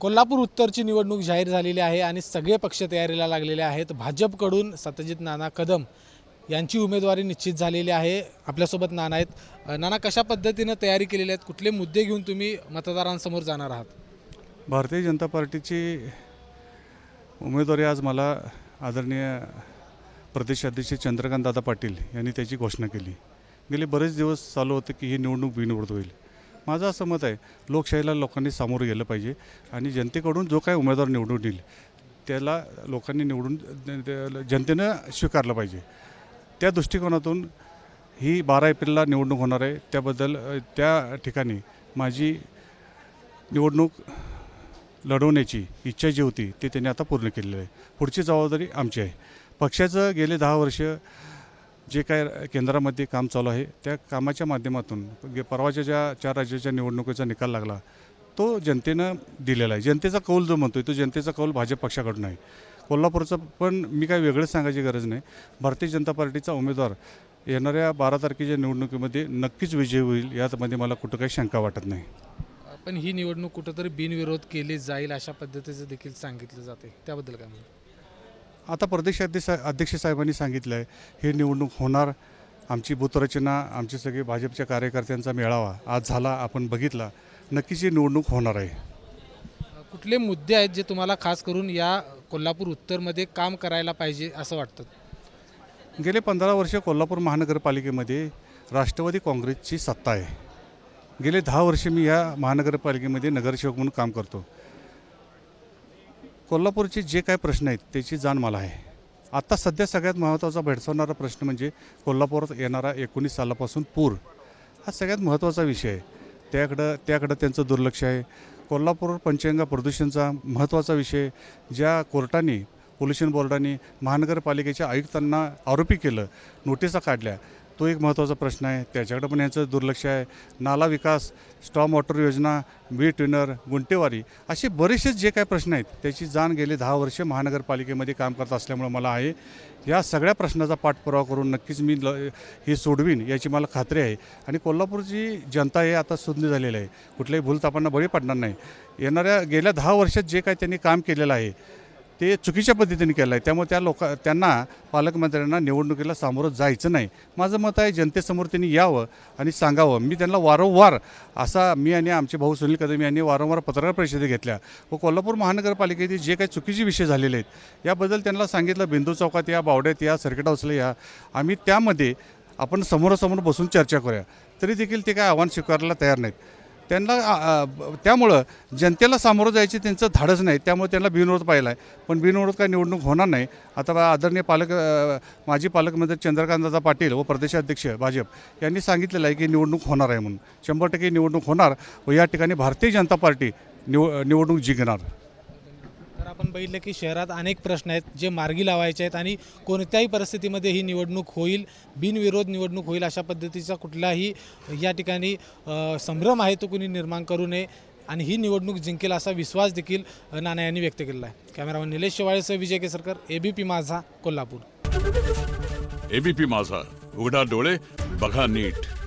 कोल्हापूर उत्तरची निवडणूक जाहीर झालेली आहे आणि सगळे पक्ष तयारीला लागलेले आहेत भाजपकडून सत्यजित नाना कदम यांची उमेदवारी निश्चित झालेली आहे आपल्यासोबत नाना आहेत नाना कशा पद्धतीनं तयारी केलेली आहेत कुठले मुद्दे घेऊन तुम्ही मतदारांसमोर जाणार आहात भारतीय जनता पार्टीची उमेदवारी आज मला आदरणीय प्रदेशाध्यक्ष चंद्रकांत दादा पाटील यांनी त्याची घोषणा केली गेले बरेच दिवस चालू होते की ही निवडणूक बिनवड होईल माझं असं मत आहे लोकशाहीला लोकांनी सामोरं गेलं पाहिजे आणि जनतेकडून जो काही उमेदवार निवडून येईल त्याला लोकांनी निवडून जनतेनं स्वीकारलं पाहिजे त्या दृष्टिकोनातून ही बारा एप्रिलला निवडणूक होणार आहे त्याबद्दल त्या ठिकाणी माझी निवडणूक लढवण्याची इच्छा जी होती ती त्यांनी आता पूर्ण केलेली आहे पुढची जबाबदारी आमची आहे पक्षाचं गेले दहा वर्ष जे काय केंद्रामध्ये काम चालू आहे त्या कामाच्या माध्यमातून परवाच्या ज्या चार राज्याच्या निवडणुकीचा निकाल लागला तो जनतेनं दिलेला आहे जनतेचा कौल जो म्हणतो तो जनतेचा कौल भाजप पक्षाकडून आहे कोल्हापूरचं पण मी काय वेगळं सांगायची गरज नाही भारतीय जनता पार्टीचा उमेदवार येणाऱ्या बारा तारखेच्या निवडणुकीमध्ये नक्कीच विजय होईल यामध्ये मला कुठं काही शंका वाटत नाही पण ही निवडणूक कुठंतरी बिनविरोध केली जाईल अशा पद्धतीचं देखील सांगितलं जाते त्याबद्दल काय म्हणतात आता प्रदेशाध्यक्ष अध्यक्ष साहेबांनी सांगितलं आहे हे निवडणूक होणार आमची भूतरचना आमचे सगळे भाजपच्या कार्यकर्त्यांचा मेळावा आज झाला आपण बघितला नक्कीच ही निवडणूक होणार आहे कुठले मुद्दे आहेत जे तुम्हाला खास करून या कोल्हापूर उत्तरमध्ये काम करायला पाहिजे असं वाटतं गेले पंधरा वर्ष कोल्हापूर महानगरपालिकेमध्ये राष्ट्रवादी काँग्रेसची सत्ता आहे गेले दहा वर्ष मी या महानगरपालिकेमध्ये नगरसेवक म्हणून काम करतो कोल्हापूरचे जे काय प्रश्न आहेत त्याची जाण मला आहे आत्ता सध्या सगळ्यात महत्त्वाचा भेडसावणारा प्रश्न म्हणजे कोल्हापुरात येणारा एकोणीस सालापासून पूर हा सगळ्यात महत्त्वाचा विषय आहे त्याकडं त्याकडं त्यांचं दुर्लक्ष आहे कोल्हापूर पंचगंगा प्रदूषणचा महत्त्वाचा विषय ज्या कोर्टाने पोल्युशन बोर्डाने महानगरपालिकेच्या आयुक्तांना आरोपी केलं नोटिसा काढल्या तो एक महत्त्वाचा प्रश्न आहे त्याच्याकडे पण यांचं दुर्लक्ष आहे नाला विकास स्टॉम वॉटर योजना वी विनर गुंटेवारी असे बरेचसेच जे काही प्रश्न आहेत त्याची जाण गेले दहा वर्षे महानगरपालिकेमध्ये काम करत असल्यामुळं मला आहे या सगळ्या प्रश्नाचा पाठपुरावा करून नक्कीच मी ल हे सोडवीन याची मला खात्री आहे आणि कोल्हापूरची जनता हे आता सुज्ञ झालेली आहे कुठल्याही भूलतापांना बळी पडणार नाही येणाऱ्या गेल्या दहा वर्षात जे काय त्यांनी काम केलेलं आहे ते चुकीच्या पद्धतीने केलं आहे त्यामुळे त्या लोक त्यांना पालकमंत्र्यांना निवडणुकीला सामोरं जायचं नाही माझं मत आहे जनतेसमोर त्यांनी यावं आणि सांगावं मी त्यांना वारंवार असा मी आणि आमचे भाऊ सुनील कदम यांनी वारंवार पत्रकार परिषदे घेतल्या व कोल्हापूर महानगरपालिकेतील जे काही चुकीचे विषय झालेले आहेत याबद्दल त्यांना सांगितलं बिंदू चौकात या बावड्यात या सर्किट हाऊसला या आम्ही त्यामध्ये आपण समोरासमोर बसून चर्चा करूया तरी देखील ते काय आव्हान स्वीकारायला तयार नाहीत त्यांना त्यामुळं जनतेला सामोरं जायची त्यांचं धाडच नाही त्यामुळे त्यांना बिनविरोध पाहिला आहे पण बिनविरोध काय निवडणूक होणार नाही आता आदरणीय पालक माजी पालकमंत्री चंद्रकांतदादा पाटील व प्रदेशाध्यक्ष भाजप यांनी सांगितलेलं आहे की निवडणूक होणार आहे म्हणून शंभर टक्के निवडणूक होणार व या ठिकाणी भारतीय जनता पार्टी निव निवडणूक जिंकणार आपण बघितलं की शहरात अनेक प्रश्न आहेत जे मार्गी लावायचे आहेत आणि कोणत्याही परिस्थितीमध्ये ही निवडणूक होईल बिनविरोध निवडणूक होईल अशा पद्धतीचा कुठलाही या ठिकाणी संभ्रम आहे तो कुणी निर्माण करू नये आणि ही निवडणूक जिंकेल असा विश्वास देखील नाना यांनी व्यक्त केला आहे कॅमेरामन निलेश शेवाळेसह विजय केसरकर एबीपी माझा कोल्हापूर एबीपी माझा उघडा डोळे बघा नीट